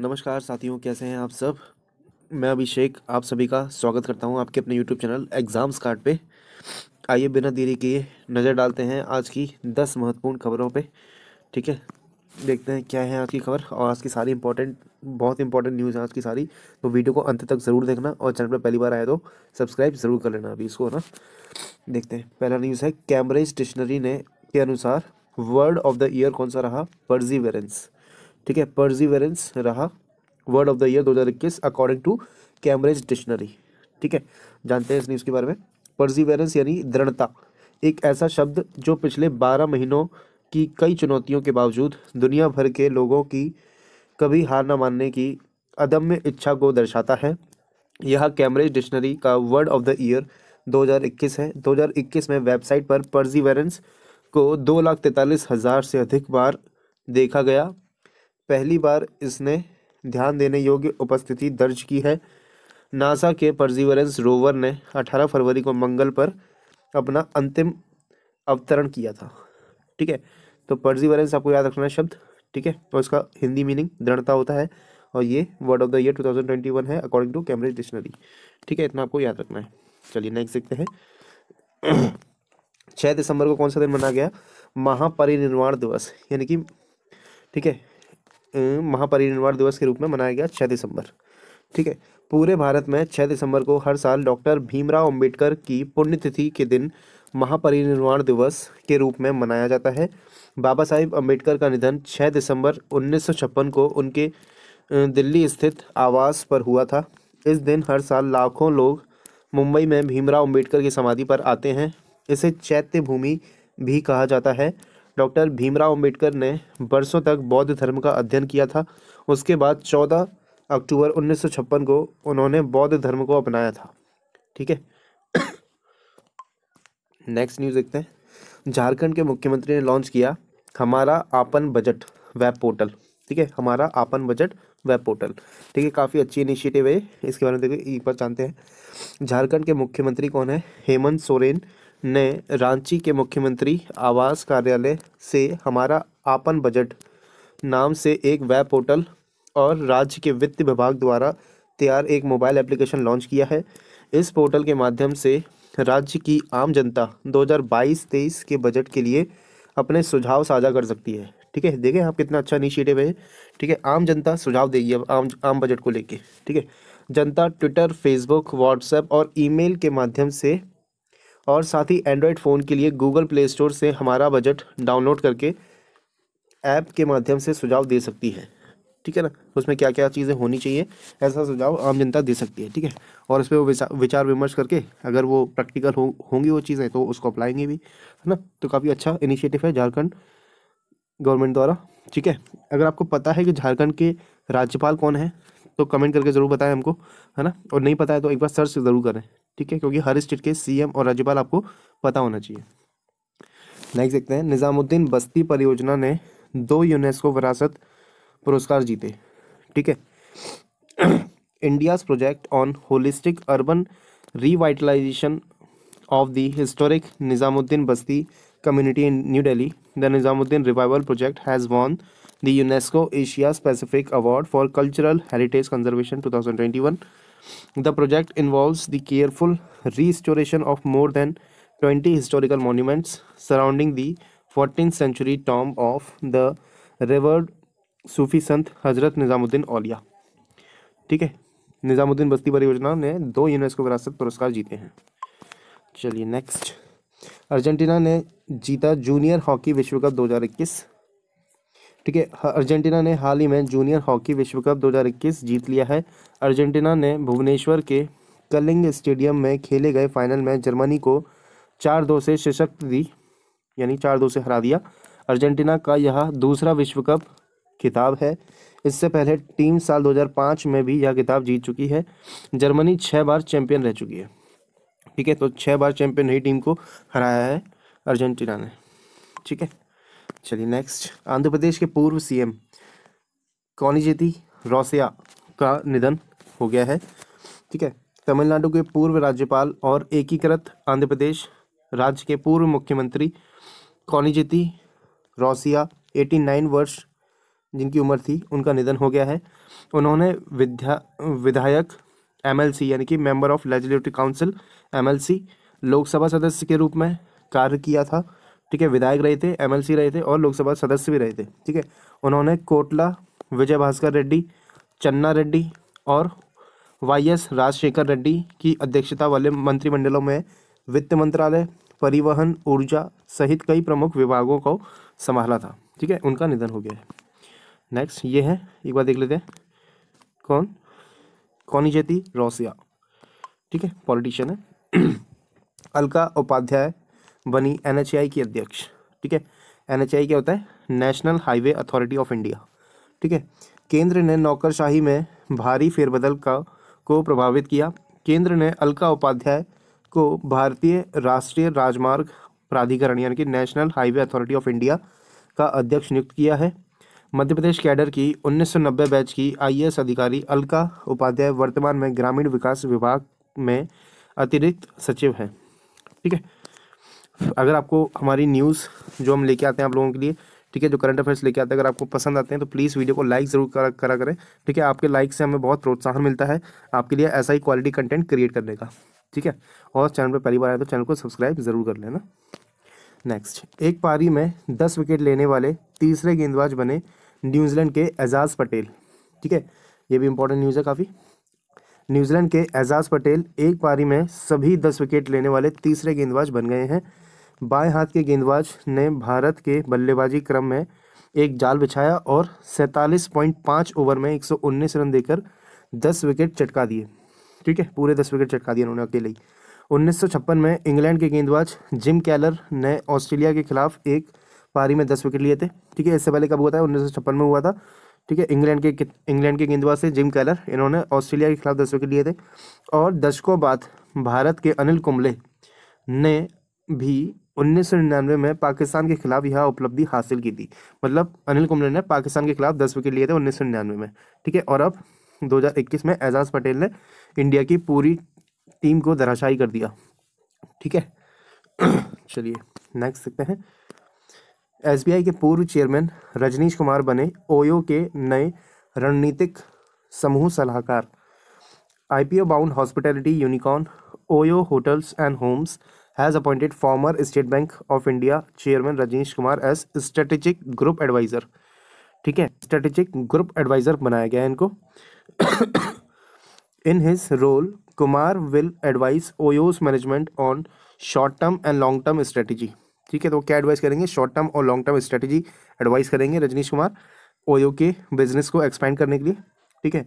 नमस्कार साथियों कैसे हैं आप सब मैं अभिषेक आप सभी का स्वागत करता हूं आपके अपने यूट्यूब चैनल एग्ज़ाम्स कार्ड पे आइए बिना देरी किए नज़र डालते हैं आज की दस महत्वपूर्ण खबरों पे ठीक है देखते हैं क्या है आज की खबर और आज की सारी इंपॉर्टेंट बहुत इंपॉर्टेंट न्यूज़ है आज की सारी तो वीडियो को अंत तक ज़रूर देखना और चैनल पर पहली बार आए तो सब्सक्राइब ज़रूर कर लेना अभी इसको ना देखते हैं पहला न्यूज़ है कैमरेज डिक्शनरी ने के अनुसार वर्ड ऑफ द ईयर कौन सा रहा परजीवेरेंस ठीक है परजीवेरेंस रहा वर्ड ऑफ द ईयर इक्कीस अकॉर्डिंग टू कैम्ब्रिज डिक्शनरी ठीक है जानते हैं इस न्यूज़ के बारे में परजीवेरेंस यानी दृढ़ता एक ऐसा शब्द जो पिछले बारह महीनों की कई चुनौतियों के बावजूद दुनिया भर के लोगों की कभी हार ना मानने की अदम्य इच्छा को दर्शाता है यह कैम्ब्रिज डिक्शनरी का वर्ड ऑफ द ईयर 2021 है 2021 में वेबसाइट पर परजीवरेंस को दो लाख तैंतालीस हज़ार से अधिक बार देखा गया पहली बार इसने ध्यान देने योग्य उपस्थिति दर्ज की है नासा के परजीवरेंस रोवर ने 18 फरवरी को मंगल पर अपना अंतिम अवतरण किया था ठीक है तो परजीवरेंस आपको याद रखना है शब्द ठीक है और इसका हिंदी मीनिंग दृढ़ता होता है और ये वर्ड ऑफ द ईयर 2021 है अकॉर्डिंग टू कैम्ब्रिज डिक्शनरी ठीक है इतना आपको याद रखना है चलिए नेक्स्ट देखते हैं छः दिसंबर को कौन सा दिन मनाया गया महापरिनिर्वाण दिवस यानी कि ठीक है महापरिनिर्वाण दिवस के रूप में मनाया गया छः दिसंबर ठीक है पूरे भारत में छः दिसंबर को हर साल डॉक्टर भीमराव अंबेडकर की पुण्यतिथि के दिन महापरिनिर्वाण दिवस के रूप में मनाया जाता है बाबा साहेब अम्बेडकर का निधन छः दिसंबर उन्नीस को उनके दिल्ली स्थित आवास पर हुआ था इस दिन हर साल लाखों लोग मुंबई में भीमराव अंबेडकर की समाधि पर आते हैं इसे चैत्य भूमि भी कहा जाता है डॉक्टर भीमराव अम्बेडकर ने बरसों तक बौद्ध धर्म का अध्ययन किया था उसके बाद 14 अक्टूबर 1956 को उन्होंने बौद्ध धर्म को अपनाया था ठीक है नेक्स्ट न्यूज़ देखते हैं झारखंड के मुख्यमंत्री ने लॉन्च किया हमारा आपन बजट वेब पोर्टल ठीक है हमारा आपन बजट वेब पोर्टल ठीक है काफ़ी अच्छी इनिशिएटिव है इसके बारे में देखिए एक बार जानते हैं झारखंड के मुख्यमंत्री कौन है हेमंत सोरेन ने रांची के मुख्यमंत्री आवास कार्यालय से हमारा आपन बजट नाम से एक वेब पोर्टल और राज्य के वित्त विभाग द्वारा तैयार एक मोबाइल एप्लीकेशन लॉन्च किया है इस पोर्टल के माध्यम से राज्य की आम जनता 2022-23 के बजट के लिए अपने सुझाव साझा कर सकती है ठीक है देखें आप कितना अच्छा इनिशिएटिव है ठीक है आम जनता सुझाव देगी अब आम आम बजट को लेके ठीक है जनता ट्विटर फेसबुक व्हाट्सएप और ईमेल के माध्यम से और साथ ही एंड्रॉयड फ़ोन के लिए गूगल प्ले स्टोर से हमारा बजट डाउनलोड करके ऐप के माध्यम से सुझाव दे सकती है ठीक है ना उसमें क्या क्या चीज़ें होनी चाहिए ऐसा सुझाव आम जनता दे सकती है ठीक है और उस पर वो विचार विमर्श करके अगर वो प्रैक्टिकल हो होंगी वो चीज़ें तो उसको अपलाएंगे भी है ना तो काफ़ी अच्छा इनिशिएटिव है झारखंड गवर्नमेंट द्वारा ठीक है अगर आपको पता है कि झारखंड के राज्यपाल कौन है तो कमेंट करके ज़रूर बताएं हमको है ना और नहीं पता है तो एक बार सर्च ज़रूर करें ठीक है क्योंकि हर स्टेट के सीएम और राज्यपाल आपको पता होना चाहिए नेक्स्ट देखते हैं निज़ामुद्दीन बस्ती परियोजना ने दो यूनेस्को विरासत पुरस्कार जीते ठीक है India's project on holistic urban revitalisation of the historic Nizamuddin basti community in New Delhi the Nizamuddin revival project has won the UNESCO Asia Pacific Award for Cultural Heritage Conservation 2021. The project involves the careful restoration of more than 20 historical monuments surrounding the 14th century tomb of the revered Sufi sant Hazrat Nizamuddin ओलिया ठीक है निज़ामुद्दीन बस्ती परियोजना ने दो UNESCO विरासत पुरस्कार जीते हैं चलिए नेक्स्ट अर्जेंटीना ने जीता जूनियर हॉकी विश्व कप 2021 ठीक है हाँ, अर्जेंटीना ने हाल ही में जूनियर हॉकी विश्व कप 2021 जीत लिया है अर्जेंटीना ने भुवनेश्वर के कलिंग स्टेडियम में खेले गए फाइनल में जर्मनी को चार दो से सशक्त दी यानी चार दो से हरा दिया अर्जेंटीना का यह दूसरा विश्व कप खिताब है इससे पहले टीम साल 2005 में भी यह किताब जीत चुकी है जर्मनी छः बार चैंपियन रह चुकी है ठीक है तो छः बार चैंपियन रही टीम को हराया है अर्जेंटीना ने ठीक है चलिए नेक्स्ट आंध्र प्रदेश के पूर्व सीएम कौनिजेति रोसिया का निधन हो गया है ठीक है तमिलनाडु के पूर्व राज्यपाल और एकीकृत आंध्र प्रदेश राज्य के पूर्व मुख्यमंत्री कौनिजेति रोसिया 89 वर्ष जिनकी उम्र थी उनका निधन हो गया है उन्होंने विद्या विधायक एमएलसी यानी कि member of legislative council MLC Lok Sabha सदस्य के रूप में कार्य किया था ठीक है विधायक रहे थे एमएलसी रहे थे और लोकसभा सदस्य भी रहे थे ठीक है उन्होंने कोटला विजय भास्कर रेड्डी चन्ना रेड्डी और वाई एस राजशेखर रेड्डी की अध्यक्षता वाले मंत्रिमंडलों में वित्त मंत्रालय परिवहन ऊर्जा सहित कई प्रमुख विभागों को संभाला था ठीक है उनका निधन हो गया है नेक्स्ट ये है एक बार देख लेते हैं कौन कौनी जेती रोसिया ठीक है पॉलिटिशियन है अलका उपाध्याय बनी एन की अध्यक्ष ठीक है एन क्या होता है national highway authority of India ठीक है केंद्र ने नौकरशाही में भारी फेरबदल का को प्रभावित किया केंद्र ने अलका उपाध्याय को भारतीय राष्ट्रीय राजमार्ग प्राधिकरण यानी कि national highway authority of India का अध्यक्ष नियुक्त किया है मध्य प्रदेश कैडर की 1990 बैच की आईएएस अधिकारी अलका उपाध्याय वर्तमान में ग्रामीण विकास विभाग में अतिरिक्त सचिव हैं ठीक है अगर आपको हमारी न्यूज़ जो हम लेके आते हैं आप लोगों के लिए ठीक है जो करंट अफेयर्स लेके आते हैं अगर आपको पसंद आते हैं तो प्लीज़ वीडियो को लाइक ज़रूर करा करा करें ठीक है आपके लाइक से हमें बहुत प्रोत्साहन मिलता है आपके लिए ऐसा ही क्वालिटी कंटेंट क्रिएट करने का ठीक है और चैनल पर पहली बार आए तो चैनल को सब्सक्राइब ज़रूर कर लेना नेक्स्ट एक पारी में दस विकेट लेने वाले तीसरे गेंदबाज बने न्यूजीलैंड के एजाज पटेल ठीक है ये भी इंपॉर्टेंट न्यूज़ है काफ़ी न्यूजीलैंड के एजाज पटेल एक पारी में सभी दस विकेट लेने वाले तीसरे गेंदबाज बन गए हैं बाएं हाथ के गेंदबाज ने भारत के बल्लेबाजी क्रम में एक जाल बिछाया और 47.5 ओवर में 119 रन देकर 10 विकेट चटका दिए ठीक है पूरे 10 विकेट चटका दिए उन्होंने अकेले ही उन्नीस में इंग्लैंड के गेंदबाज जिम कैलर ने ऑस्ट्रेलिया के खिलाफ एक पारी में दस विकेट लिए थे ठीक है इससे पहले कब हुआ था उन्नीस में हुआ था ठीक है इंग्लैंड के इंग्लैंड के गेंदबाज थे जिम कैलर इन्होंने ऑस्ट्रेलिया के खिलाफ दस विकेट लिए थे और दशकों बाद भारत के अनिल कुंबले ने भी उन्नीस में पाकिस्तान के खिलाफ यह उपलब्धि हासिल की थी मतलब अनिल कुंबले ने पाकिस्तान के खिलाफ दस विकेट लिए थे उन्नीस में ठीक है और अब 2021 में एजाज पटेल ने इंडिया की पूरी टीम को धराशायी कर दिया ठीक है चलिए नेक्स्ट देखते हैं एसबीआई के पूर्व चेयरमैन रजनीश कुमार बने ओयो के नए रणनीतिक समूह सलाहकार IPO bound hospitality unicorn OYO hotels and homes has appointed former State Bank of India chairman Rajnish Kumar as strategic group adviser ठीक है स्ट्रेटेजिक ग्रुप एडवाइज़र बनाया गया है इनको in his role Kumar will advise OYO's management on short term and long term strategy ठीक है तो क्या एडवाइस करेंगे शॉर्ट टर्म और लॉन्ग टर्म स्ट्रेटेजी एडवाइस करेंगे रजनीश कुमार ओयो e के बिजनेस को एक्सपैंड करने के लिए ठीक है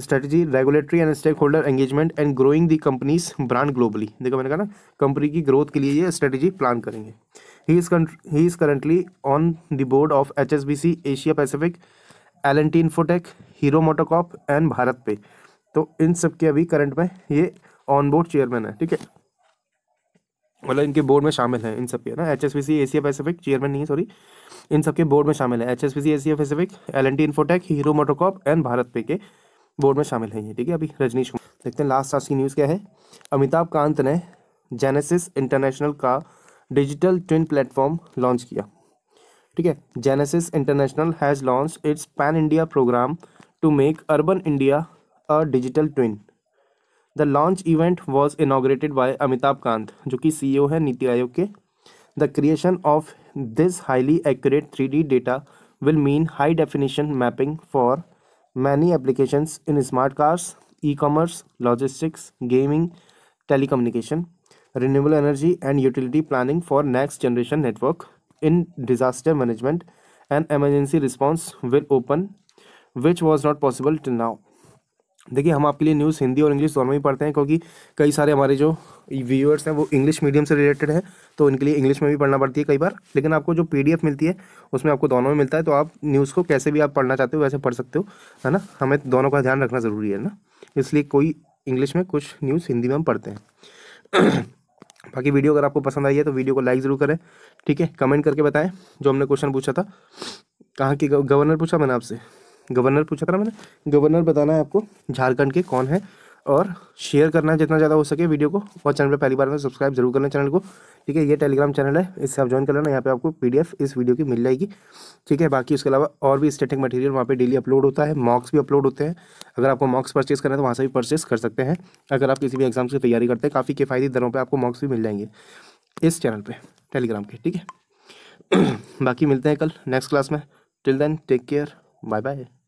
strategy regulatory and stakeholder engagement and growing the company's brand globally देखो मैंने कहा ना कंपनी की ग्रोथ के लिए ये स्ट्रेटजी प्लान करेंगे he is he is currently on the board of H S B C Asia Pacific L N T Infotech Hero MotoCorp and BharatPe तो इन सब के अभी करंट में ये ऑन बोर्ड चेयरमैन है ठीक है मतलब इनके बोर्ड में शामिल है इन सब के ना H S C Asia Pacific chairman नहीं है सॉरी इन सब के बोर्ड में शामिल है H S C Asia Pacific L N T Infotech Hero MotoCorp and BharatPe के बोर्ड में शामिल है ये ठीक है अभी रजनीश कुमार देखते हैं लास्ट आज की न्यूज़ क्या है अमिताभ कांत ने जेनेसिस इंटरनेशनल का डिजिटल ट्विन प्लेटफॉर्म लॉन्च किया ठीक है Genesis International has launch its pan India programme to make urban India a digital twin the launch event was inaugurated by Amitabh Kant जो कि सी e है नीति आयोग के the creation of this highly accurate three D data will mean high definition mapping for many applications in smart cars, e-commerce, logistics, gaming, telecommunication, renewable energy and utility planning for next generation network in disaster management and emergency response will open which was not possible till now. देखिए हम आपके लिए news Hindi और English दोनों में ही पढ़ते हैं क्योंकि कई सारे हमारे जो व्यूअर्स हैं वो इंग्लिश मीडियम से रिलेटेड हैं तो उनके लिए इंग्लिश में भी पढ़ना पड़ती है कई बार लेकिन आपको जो पीडीएफ मिलती है उसमें आपको दोनों में मिलता है तो आप न्यूज़ को कैसे भी आप पढ़ना चाहते हो वैसे पढ़ सकते हो है ना हमें दोनों का ध्यान रखना ज़रूरी है ना इसलिए कोई इंग्लिश में कुछ न्यूज़ हिंदी में हम पढ़ते हैं बाकी वीडियो अगर आपको पसंद आई है तो वीडियो को लाइक ज़रूर करें ठीक है कमेंट करके बताएं जो हमने क्वेश्चन पूछा था कहाँ की गवर्नर पूछा मैंने आपसे गवर्नर पूछा था ना मैंने गवर्नर बताना है आपको झारखंड के कौन है और शेयर करना है जितना ज़्यादा हो सके वीडियो को और चैनल पर पहली बार में सब्सक्राइब तो जरूर करना चैनल को ठीक है ये टेलीग्राम चैनल है इससे आप ज्वाइन कर लेना यहाँ पे आपको पीडीएफ इस वीडियो की मिल जाएगी ठीक है बाकी उसके अलावा और भी स्टेटिक मटेरियल वहाँ पे डेली अपलोड होता है मॉक्स भी अपलोड होते हैं अगर आपको मॉक्स परचेस करना है तो वहाँ से भी परचेस कर सकते हैं अगर आप किसी भी एग्जाम की तैयारी करते हैं काफ़ी किफ़ायती दरों पर आपको मॉक्स भी मिल जाएंगे इस चैनल पर टेलीग्राम के ठीक है बाकी मिलते हैं कल नेक्स्ट क्लास में till then take care bye bye